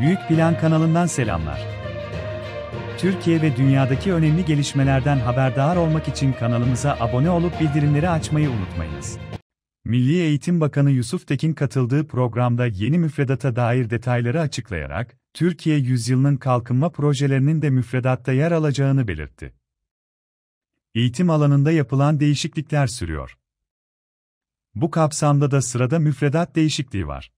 Büyük Plan kanalından selamlar. Türkiye ve dünyadaki önemli gelişmelerden haberdar olmak için kanalımıza abone olup bildirimleri açmayı unutmayınız. Milli Eğitim Bakanı Yusuf Tekin katıldığı programda yeni müfredata dair detayları açıklayarak, Türkiye yüzyılının kalkınma projelerinin de müfredatta yer alacağını belirtti. Eğitim alanında yapılan değişiklikler sürüyor. Bu kapsamda da sırada müfredat değişikliği var.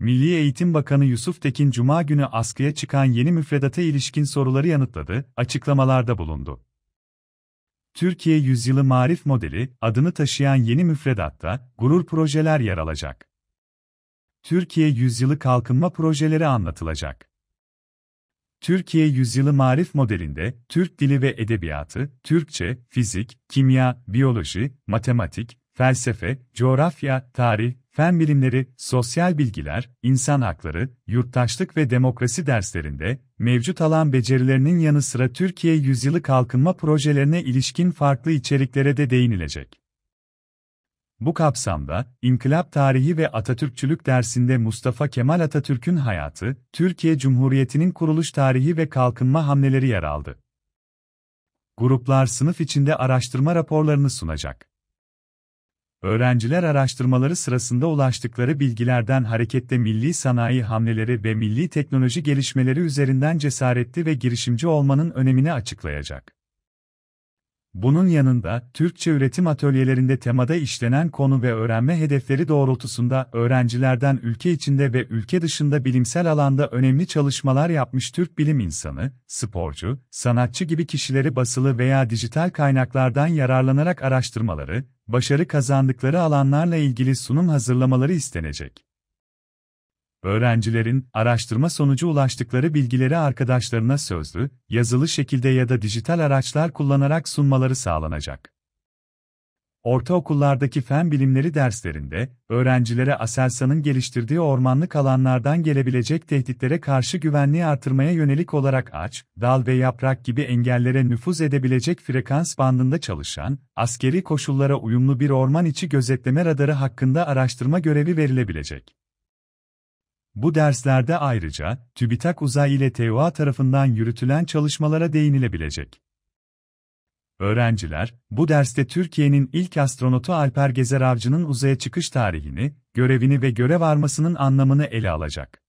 Milli Eğitim Bakanı Yusuf Tekin Cuma günü askıya çıkan yeni müfredata ilişkin soruları yanıtladı, açıklamalarda bulundu. Türkiye Yüzyılı Marif Modeli adını taşıyan yeni müfredatta gurur projeler yer alacak. Türkiye Yüzyılı Kalkınma Projeleri anlatılacak. Türkiye Yüzyılı Marif Modelinde Türk dili ve edebiyatı, Türkçe, fizik, kimya, biyoloji, matematik, felsefe, coğrafya, tarih, fen bilimleri, sosyal bilgiler, insan hakları, yurttaşlık ve demokrasi derslerinde mevcut alan becerilerinin yanı sıra Türkiye Yüzyılı Kalkınma Projelerine ilişkin farklı içeriklere de değinilecek. Bu kapsamda, İnkılap Tarihi ve Atatürkçülük dersinde Mustafa Kemal Atatürk'ün hayatı, Türkiye Cumhuriyeti'nin kuruluş tarihi ve kalkınma hamleleri yer aldı. Gruplar sınıf içinde araştırma raporlarını sunacak. Öğrenciler araştırmaları sırasında ulaştıkları bilgilerden hareketle milli sanayi hamleleri ve milli teknoloji gelişmeleri üzerinden cesaretli ve girişimci olmanın önemini açıklayacak. Bunun yanında, Türkçe üretim atölyelerinde temada işlenen konu ve öğrenme hedefleri doğrultusunda öğrencilerden ülke içinde ve ülke dışında bilimsel alanda önemli çalışmalar yapmış Türk bilim insanı, sporcu, sanatçı gibi kişileri basılı veya dijital kaynaklardan yararlanarak araştırmaları, başarı kazandıkları alanlarla ilgili sunum hazırlamaları istenecek. Öğrencilerin, araştırma sonucu ulaştıkları bilgileri arkadaşlarına sözlü, yazılı şekilde ya da dijital araçlar kullanarak sunmaları sağlanacak. Ortaokullardaki fen bilimleri derslerinde, öğrencilere Aselsan'ın geliştirdiği ormanlık alanlardan gelebilecek tehditlere karşı güvenliği artırmaya yönelik olarak ağaç, dal ve yaprak gibi engellere nüfuz edebilecek frekans bandında çalışan, askeri koşullara uyumlu bir orman içi gözetleme radarı hakkında araştırma görevi verilebilecek. Bu derslerde ayrıca, TÜBİTAK Uzay ile TUA tarafından yürütülen çalışmalara değinilebilecek. Öğrenciler, bu derste Türkiye'nin ilk astronotu Alper Gezer Avcı'nın uzaya çıkış tarihini, görevini ve görev armasının anlamını ele alacak.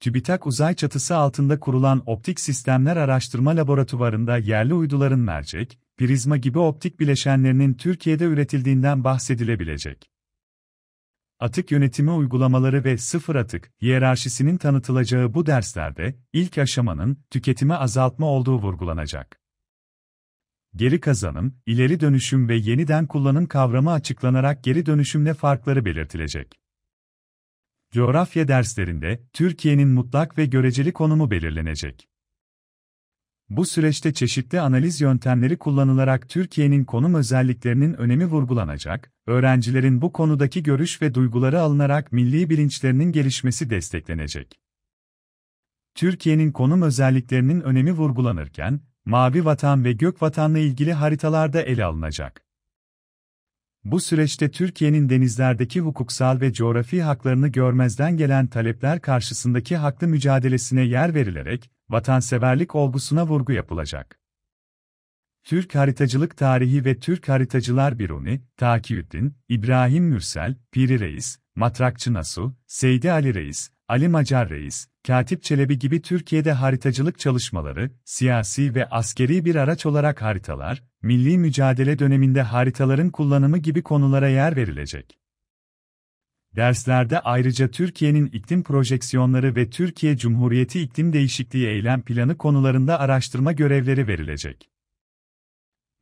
TÜBİTAK Uzay çatısı altında kurulan Optik Sistemler Araştırma Laboratuvarı'nda yerli uyduların mercek, prizma gibi optik bileşenlerinin Türkiye'de üretildiğinden bahsedilebilecek. Atık yönetimi uygulamaları ve sıfır atık hiyerarşisinin tanıtılacağı bu derslerde ilk aşamanın tüketimi azaltma olduğu vurgulanacak. Geri kazanım, ileri dönüşüm ve yeniden kullanım kavramı açıklanarak geri dönüşümle farkları belirtilecek. Coğrafya derslerinde Türkiye'nin mutlak ve göreceli konumu belirlenecek. Bu süreçte çeşitli analiz yöntemleri kullanılarak Türkiye'nin konum özelliklerinin önemi vurgulanacak, öğrencilerin bu konudaki görüş ve duyguları alınarak milli bilinçlerinin gelişmesi desteklenecek. Türkiye'nin konum özelliklerinin önemi vurgulanırken, Mavi Vatan ve Gök Vatan'la ilgili haritalarda ele alınacak. Bu süreçte Türkiye'nin denizlerdeki hukuksal ve coğrafi haklarını görmezden gelen talepler karşısındaki haklı mücadelesine yer verilerek, vatanseverlik olgusuna vurgu yapılacak. Türk Haritacılık Tarihi ve Türk Haritacılar Biruni, Takiüddin, İbrahim Mürsel, Piri Reis, Matrakçı Nasu, Seydi Ali Reis, Ali Macar Reis, Katip Çelebi gibi Türkiye'de haritacılık çalışmaları, siyasi ve askeri bir araç olarak haritalar, milli mücadele döneminde haritaların kullanımı gibi konulara yer verilecek. Derslerde ayrıca Türkiye'nin iklim projeksiyonları ve Türkiye Cumhuriyeti iklim Değişikliği Eylem Planı konularında araştırma görevleri verilecek.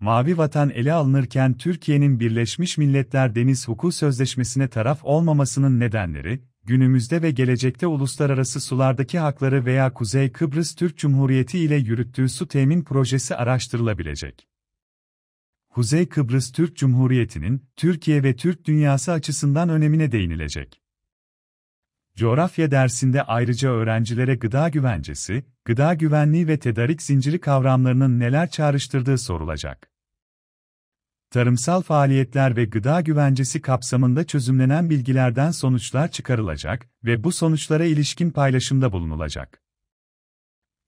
Mavi Vatan ele alınırken Türkiye'nin Birleşmiş Milletler Deniz Hukuku Sözleşmesi'ne taraf olmamasının nedenleri, günümüzde ve gelecekte uluslararası sulardaki hakları veya Kuzey Kıbrıs Türk Cumhuriyeti ile yürüttüğü su temin projesi araştırılabilecek. Kuzey Kıbrıs Türk Cumhuriyeti'nin Türkiye ve Türk dünyası açısından önemine değinilecek. Coğrafya dersinde ayrıca öğrencilere gıda güvencesi, gıda güvenliği ve tedarik zinciri kavramlarının neler çağrıştırdığı sorulacak tarımsal faaliyetler ve gıda güvencesi kapsamında çözümlenen bilgilerden sonuçlar çıkarılacak ve bu sonuçlara ilişkin paylaşımda bulunulacak.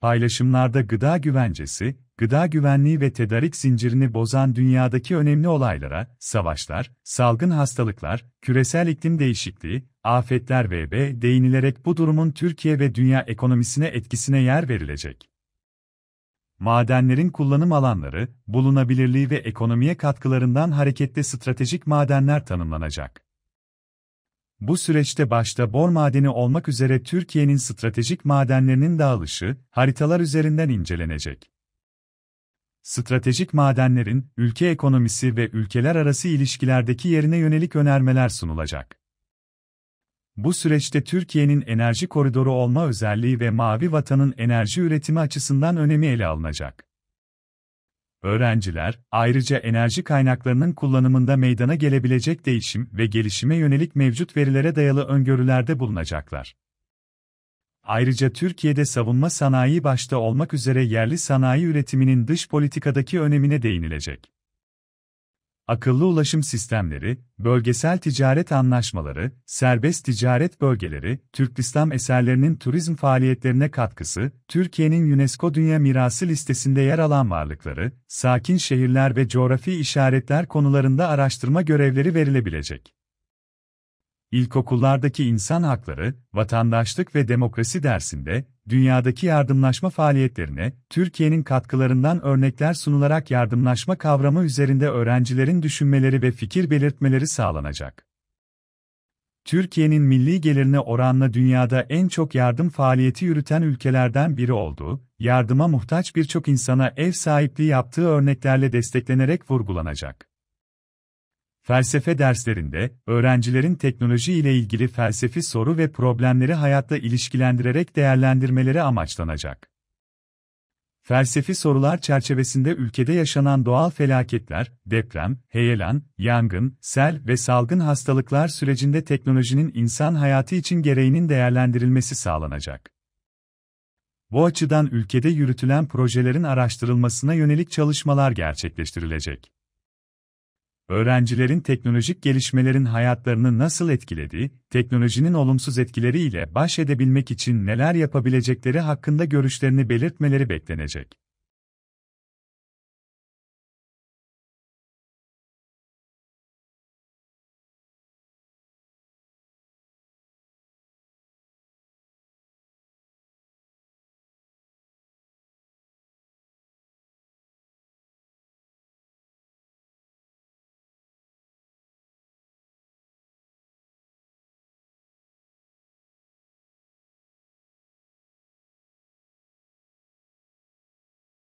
Paylaşımlarda gıda güvencesi, gıda güvenliği ve tedarik zincirini bozan dünyadaki önemli olaylara, savaşlar, salgın hastalıklar, küresel iklim değişikliği, afetler vb değinilerek bu durumun Türkiye ve dünya ekonomisine etkisine yer verilecek madenlerin kullanım alanları, bulunabilirliği ve ekonomiye katkılarından hareketle stratejik madenler tanımlanacak. Bu süreçte başta bor madeni olmak üzere Türkiye'nin stratejik madenlerinin dağılışı haritalar üzerinden incelenecek. Stratejik madenlerin ülke ekonomisi ve ülkeler arası ilişkilerdeki yerine yönelik önermeler sunulacak. Bu süreçte Türkiye'nin enerji koridoru olma özelliği ve mavi vatanın enerji üretimi açısından önemi ele alınacak. Öğrenciler, ayrıca enerji kaynaklarının kullanımında meydana gelebilecek değişim ve gelişime yönelik mevcut verilere dayalı öngörülerde bulunacaklar. Ayrıca Türkiye'de savunma sanayi başta olmak üzere yerli sanayi üretiminin dış politikadaki önemine değinilecek akıllı ulaşım sistemleri, bölgesel ticaret anlaşmaları, serbest ticaret bölgeleri, Türk İslam eserlerinin turizm faaliyetlerine katkısı, Türkiye'nin UNESCO Dünya Mirası listesinde yer alan varlıkları, sakin şehirler ve coğrafi işaretler konularında araştırma görevleri verilebilecek. İlkokullardaki insan hakları, vatandaşlık ve demokrasi dersinde, dünyadaki yardımlaşma faaliyetlerine, Türkiye'nin katkılarından örnekler sunularak yardımlaşma kavramı üzerinde öğrencilerin düşünmeleri ve fikir belirtmeleri sağlanacak. Türkiye'nin milli gelirine oranla dünyada en çok yardım faaliyeti yürüten ülkelerden biri olduğu, yardıma muhtaç birçok insana ev sahipliği yaptığı örneklerle desteklenerek vurgulanacak. Felsefe derslerinde, öğrencilerin teknoloji ile ilgili felsefi soru ve problemleri hayatta ilişkilendirerek değerlendirmeleri amaçlanacak. Felsefi sorular çerçevesinde ülkede yaşanan doğal felaketler, deprem, heyelan, yangın, sel ve salgın hastalıklar sürecinde teknolojinin insan hayatı için gereğinin değerlendirilmesi sağlanacak. Bu açıdan ülkede yürütülen projelerin araştırılmasına yönelik çalışmalar gerçekleştirilecek öğrencilerin teknolojik gelişmelerin hayatlarını nasıl etkilediği, teknolojinin olumsuz etkileriyle baş edebilmek için neler yapabilecekleri hakkında görüşlerini belirtmeleri beklenecek.